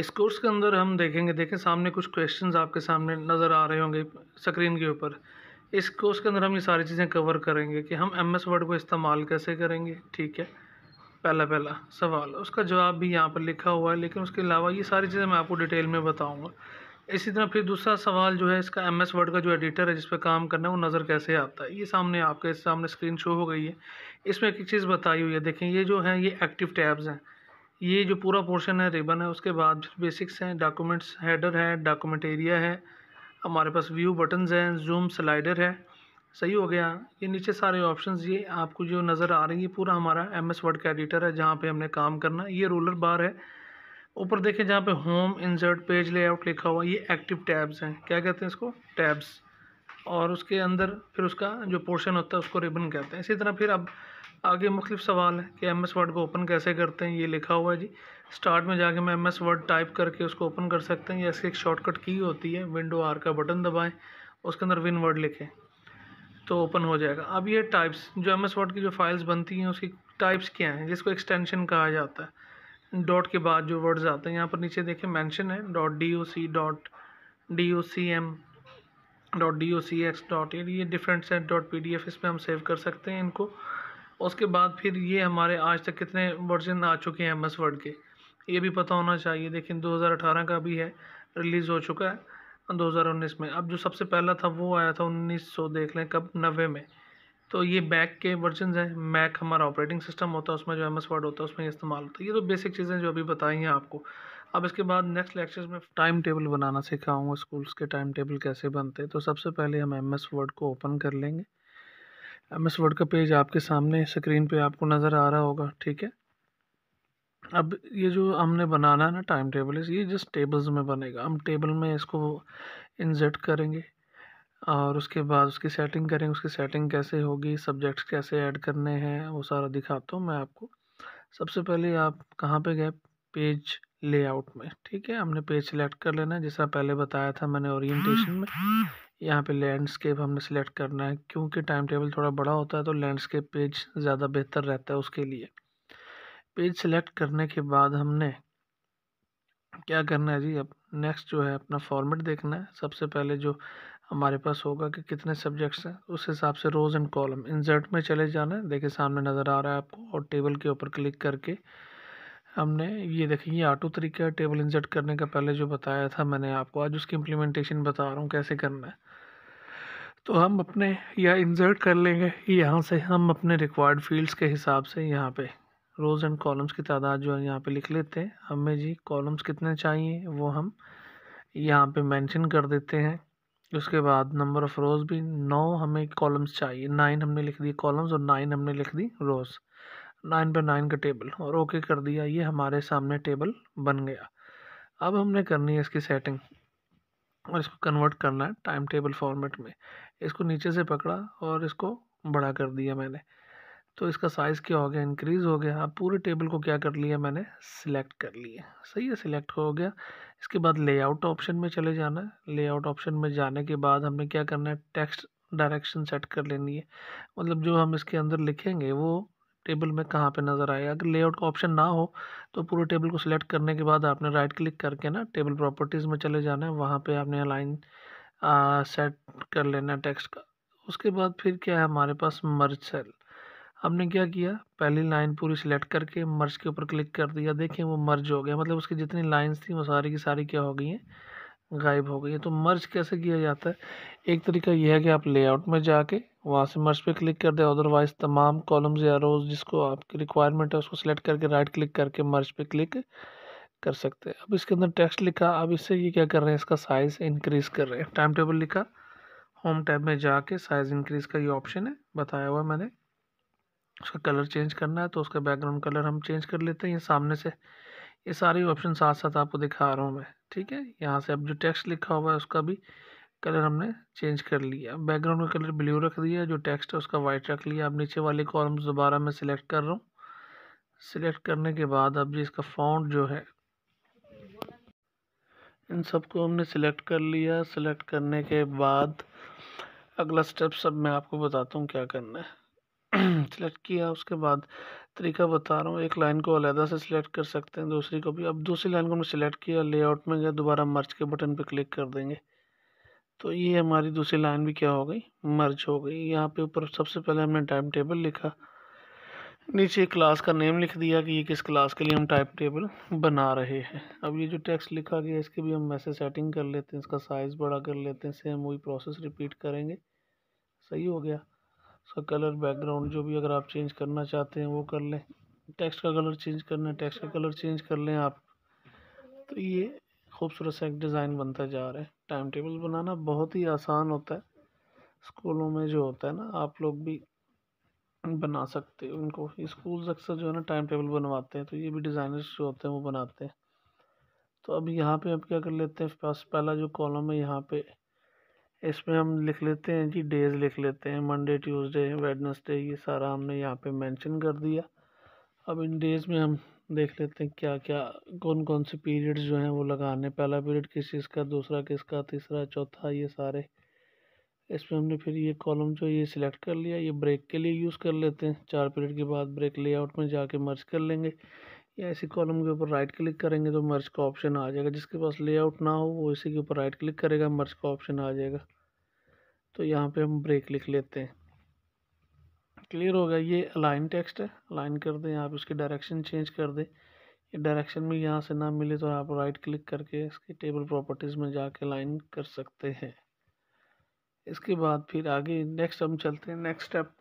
इस कोर्स के अंदर हम देखेंगे देखें सामने कुछ क्वेश्चंस आपके सामने नज़र आ रहे होंगे स्क्रीन के ऊपर इस कोर्स के अंदर हम ये सारी चीज़ें कवर करेंगे कि हम एम एस वर्ड को इस्तेमाल कैसे करेंगे ठीक है पहला पहला सवाल उसका जवाब भी यहाँ पर लिखा हुआ है लेकिन उसके अलावा ये सारी चीज़ें मैं आपको डिटेल में बताऊँगा इसी तरह फिर दूसरा सवाल जो है इसका एम एस वर्ड का जो एडिटर है जिस पर काम करना है वो नज़र कैसे आता है ये सामने आपके सामने स्क्रीन शो हो गई है इसमें एक चीज़ बताई हुई है देखें ये जो है ये एक्टिव टैब्स हैं ये जो पूरा पोर्शन है रिबन है उसके बाद बेसिक्स हैं डॉक्यूमेंट्स हेडर है डॉक्यूमेंट एरिया है हमारे पास व्यू बटन्स हैं जूम स्लाइडर है सही हो गया ये नीचे सारे ऑप्शन ये आपको जो नज़र आ रही है पूरा हमारा एम एस वर्ड का एडिटर है जहाँ पे हमने काम करना ये रोलर बार है ऊपर देखें जहाँ पे होम इंसर्ट पेज लेआउट लिखा हुआ ये एक्टिव टैब्स हैं क्या कहते हैं इसको टैब्स और उसके अंदर फिर उसका जो पोर्शन होता है उसको रिबन कहते हैं इसी तरह फिर अब आगे मुख्तफ सवाल है कि एम एस वर्ड को ओपन कैसे करते हैं ये लिखा हुआ है जी स्टार्ट में जाके मैं एम एस वर्ड टाइप करके उसको ओपन कर सकते हैं या इसकी एक शॉर्टकट की होती है विंडो आर का बटन दबाएं उसके अंदर विन वर्ड लिखें तो ओपन हो जाएगा अब ये टाइप्स जो एम एस वर्ड की जो फाइल्स बनती हैं उसकी टाइप्स क्या हैं जिसको एक्सटेंशन कहा जाता है डॉट के बाद जो वर्ड्स आते हैं यहाँ पर नीचे देखें मैंशन है dot D O C dot D O C M dot D O C X dot ये different set dot P D F इसमें हम सेव कर सकते हैं इनको उसके बाद फिर ये हमारे आज तक कितने वर्जन आ चुके हैं एम एस वर्ड के ये भी पता होना चाहिए लेकिन 2018 का भी है रिलीज़ हो चुका है 2019 में अब जो सबसे पहला था वो आया था 1900 देख लें कब नबे में तो ये बैक के वर्जन हैं मैक हमारा ऑपरेटिंग सिस्टम होता है उसमें जो एम एस वर्ड होता है उसमें इस्तेमाल होता है ये तो बेसिक चीज़ें जो अभी बताई हैं आपको अब इसके बाद नेक्स्ट लेक्चर्स में टाइम टेबल बनाना सिखाऊंगा स्कूल्स के टाइम टेबल कैसे बनते हैं तो सबसे पहले हम एम एस वर्ड को ओपन कर लेंगे एम एस वर्ड का पेज आपके सामने स्क्रीन पे आपको नज़र आ रहा होगा ठीक है अब ये जो हमने बनाना है ना टाइम टेबल इस ये जस्ट टेबल्स में बनेगा हम टेबल में इसको इंजर्ट करेंगे और उसके बाद उसकी सेटिंग करेंगे उसकी सेटिंग कैसे होगी सब्जेक्ट्स कैसे ऐड करने हैं वो सारा दिखाता हूँ मैं आपको सबसे पहले आप कहाँ पे गए पेज लेआउट में ठीक है हमने पेज सेलेक्ट कर लेना है जैसा पहले बताया था मैंने ओरिएंटेशन में यहाँ पे लैंडस्केप हमने सेलेक्ट करना है क्योंकि टाइम टेबल थोड़ा बड़ा होता है तो लैंडस्केप पेज ज़्यादा बेहतर रहता है उसके लिए पेज सेलेक्ट करने के बाद हमने क्या करना है जी अब नेक्स्ट जो है अपना फॉर्मेट देखना है सबसे पहले जो हमारे पास होगा कि कितने सब्जेक्ट्स हैं उस हिसाब से रोज़ एंड कॉलम इंसर्ट में चले जाना है देखिए सामने नज़र आ रहा है आपको और टेबल के ऊपर क्लिक करके हमने ये देखिए ये ऑटो तरीका है टेबल इंसर्ट करने का पहले जो बताया था मैंने आपको आज उसकी इम्प्लीमेंटेशन बता रहा हूँ कैसे करना है तो हम अपने या इंसर्ट कर लेंगे यहाँ से हम अपने रिक्वायर्ड फील्ड्स के हिसाब से यहाँ पे रोज़ एंड कॉलम्स की तादाद जो है यहाँ पे लिख लेते हैं हमें जी कॉलम्स कितने चाहिए वो हम यहाँ पे मेंशन कर देते हैं उसके बाद नंबर ऑफ़ रोज़ भी नौ हमें कॉलम्स चाहिए नाइन हमने लिख दी कॉलम्स और नाइन हमने लिख दी रोज़ नाइन बाई नाइन का टेबल और ओके कर दिया ये हमारे सामने टेबल बन गया अब हमने करनी है इसकी सेटिंग और इसको कन्वर्ट करना है टाइम टेबल फॉर्मेट में इसको नीचे से पकड़ा और इसको बड़ा कर दिया मैंने तो इसका साइज़ क्या हो गया इंक्रीज़ हो गया अब पूरे टेबल को क्या कर लिया मैंने सिलेक्ट कर लिया सही है सिलेक्ट हो गया इसके बाद लेआउट ऑप्शन में चले जाना है लेआउट ऑप्शन में जाने के बाद हमने क्या करना है टेक्स्ट डायरेक्शन सेट कर लेनी है मतलब जो हम इसके अंदर लिखेंगे वो टेबल में कहाँ पे नज़र आएगा अगर लेआउट का ऑप्शन ना हो तो पूरे टेबल को सिलेक्ट करने के बाद आपने राइट क्लिक करके ना टेबल प्रॉपर्टीज़ में चले जाना है वहाँ पे आपने लाइन सेट कर लेना है टेक्स्ट का उसके बाद फिर क्या है हमारे पास मर्ज सेल हमने क्या किया पहली लाइन पूरी सिलेक्ट करके मर्ज के ऊपर क्लिक कर दिया देखें वो मर्ज हो गया मतलब उसकी जितनी लाइन्स थी वो सारी की सारी क्या हो गई हैं गायब हो गई है तो मर्ज कैसे किया जाता है एक तरीका यह है कि आप लेआउट में जाके वहाँ से मर्ज पे क्लिक कर दें अदरवाइज तमाम कॉलम्स या रोज जिसको आपकी रिक्वायरमेंट है उसको सेलेक्ट करके राइट क्लिक करके मर्ज पे क्लिक कर सकते हैं अब इसके अंदर टेक्स्ट लिखा अब इससे ये क्या कर रहे हैं इसका साइज़ इंक्रीज़ कर रहे हैं टाइम टेबल लिखा होम टैब में जाके साइज़ इंक्रीज़ का ये ऑप्शन है बताया हुआ मैंने उसका कलर चेंज करना है तो उसका बैकग्राउंड कलर हम चेंज कर लेते हैं ये सामने से ये सारे ऑप्शन साथ साथ आपको दिखा रहा हूँ मैं ठीक है यहाँ से अब जो टेक्स्ट लिखा हुआ है उसका भी कलर हमने चेंज कर लिया बैकग्राउंड का कलर ब्लू रख दिया जो टेक्स्ट है उसका वाइट रख लिया अब नीचे वाले कॉलम दोबारा मैं सिलेक्ट कर रहा हूँ सिलेक्ट करने के बाद अब जी इसका फ़ॉन्ट जो है इन सबको हमने सिलेक्ट कर लिया सिलेक्ट करने के बाद अगला स्टेप सब मैं आपको बताता हूँ क्या करना है सेलेक्ट किया उसके बाद तरीका बता रहा हूँ एक लाइन को अलहदा से सिलेक्ट कर सकते हैं दूसरी को भी अब दूसरी लाइन को हमने सेलेक्ट किया लेआउट में गया दोबारा मर्च के बटन पर क्लिक कर देंगे तो ये हमारी दूसरी लाइन भी क्या हो गई मर्च हो गई यहाँ पे ऊपर सबसे पहले हमने टाइम टेबल लिखा नीचे क्लास का नेम लिख दिया कि ये किस क्लास के लिए हम टाइम टेबल बना रहे हैं अब ये जो टेक्स्ट लिखा गया इसके भी हम मैसेज सेटिंग कर लेते हैं इसका साइज़ बड़ा कर लेते हैं सेम वही प्रोसेस रिपीट करेंगे सही हो गया उसका कलर बैकग्राउंड जो भी अगर आप चेंज करना चाहते हैं वो कर लें टेक्स्ट का कलर चेंज करना है टेक्स्ट का कलर चेंज कर लें आप तो ये खूबसूरत सा एक डिज़ाइन बनता जा रहा है टाइम टेबल बनाना बहुत ही आसान होता है स्कूलों में जो होता है ना आप लोग भी बना सकते हो उनको स्कूल्स अक्सर जो है ना टाइम टेबल बनवाते हैं तो ये भी डिज़ाइनर्स जो होते हैं वो बनाते हैं तो अब यहाँ पे आप क्या कर लेते हैं फर्स्ट पहला जो कॉलम है यहाँ पे इसमें हम लिख लेते हैं जी डेज लिख लेते हैं मंडे ट्यूसडे वेडनेसडे ये सारा हमने यहाँ पे मेंशन कर दिया अब इन डेज में हम देख लेते हैं क्या क्या कौन कौन से पीरियड्स जो हैं वो लगाने पहला पीरियड किस चीज़ का दूसरा किसका तीसरा चौथा ये सारे इसमें हमने फिर ये कॉलम जो ये सिलेक्ट कर लिया ये ब्रेक के लिए यूज़ कर लेते हैं चार पीरियड के बाद ब्रेक लेआउट में जाके मर्ज कर लेंगे या इसी कॉलम के ऊपर राइट क्लिक करेंगे तो मर्ज का ऑप्शन आ जाएगा जिसके पास लेआउट ना हो वो इसी के ऊपर राइट क्लिक करेगा मर्ज का ऑप्शन आ जाएगा तो यहाँ पे हम ब्रेक लिख लेते हैं क्लियर हो गया ये अलाइन टेक्स्ट है अलाइन कर दें आप इसकी डायरेक्शन चेंज कर दें ये डायरेक्शन में यहाँ से ना मिले तो आप राइट क्लिक करके इसके टेबल प्रॉपर्टीज़ में जाके लाइन कर सकते हैं इसके बाद फिर आगे नेक्स्ट हम चलते हैं नेक्स्ट स्टेप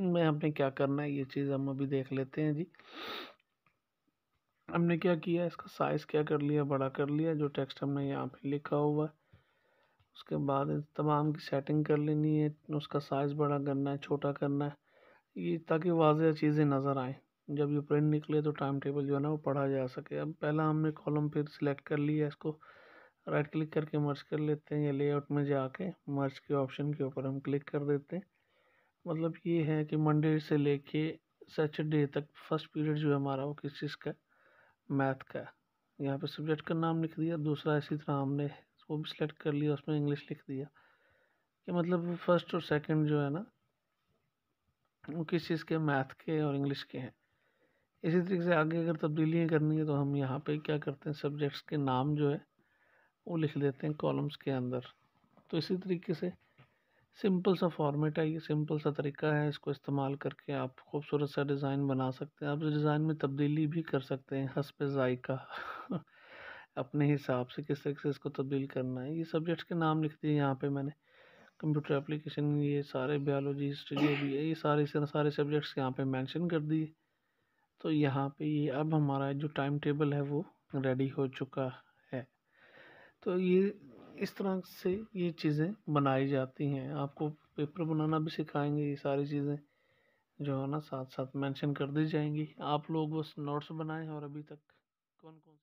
में हमने क्या करना है ये चीज़ हम अभी देख लेते हैं जी हमने क्या किया इसका साइज़ क्या कर लिया बड़ा कर लिया जो टेक्स्ट हमने यहाँ पे लिखा हुआ है उसके बाद तमाम की सेटिंग कर लेनी है उसका साइज़ बड़ा करना है छोटा करना है ये ताकि वाजिया चीज़ें नज़र आएँ जब ये प्रिंट निकले तो टाइम टेबल जो है ना वो पढ़ा जा सके अब पहला हमने कॉलम फिर सिलेक्ट कर लिया इसको राइट क्लिक करके मर्ज कर लेते हैं या लेआउट में जाके मर्ज के ऑप्शन के ऊपर हम क्लिक कर देते हैं मतलब ये है कि मंडे से लेके सैटरडे तक फर्स्ट पीरियड जो है हमारा वो किस चीज़ का मैथ का यहाँ पे सब्जेक्ट का नाम लिख दिया दूसरा इसी तरह हमने वो भी सिलेक्ट कर लिया उसमें इंग्लिश लिख दिया कि मतलब फर्स्ट और सेकंड जो है ना वो किस चीज़ के मैथ के और इंग्लिश के हैं इसी तरीके से आगे अगर तब्दीलियाँ करनी है तो हम यहाँ पे क्या करते हैं सब्जेक्ट्स के नाम जो है वो लिख देते हैं कॉलम्स के अंदर तो इसी तरीके से सिंपल सा फॉर्मेट है ये सिंपल सा तरीका है इसको इस्तेमाल करके आप खूबसूरत सा डिज़ाइन बना सकते हैं आप डिज़ाइन में तब्दीली भी कर सकते हैं हंस पे जायका अपने हिसाब से किस तरीके से इसको तब्दील करना है ये सब्जेक्ट्स के नाम लिख दिए यहाँ पे मैंने कंप्यूटर एप्लीकेशन ये सारे बायोलॉजी हिस्ट्री जो भी है ये सारे सारे सब्जेक्ट्स यहाँ पर मैंशन कर दिए तो यहाँ पर ये अब हमारा जो टाइम टेबल है वो रेडी हो चुका है तो ये इस तरह से ये चीज़ें बनाई जाती हैं आपको पेपर बनाना भी सिखाएंगे ये सारी चीज़ें जो है ना साथ साथ मेंशन कर दी जाएंगी आप लोग बस नोट्स बनाएं और अभी तक कौन कौन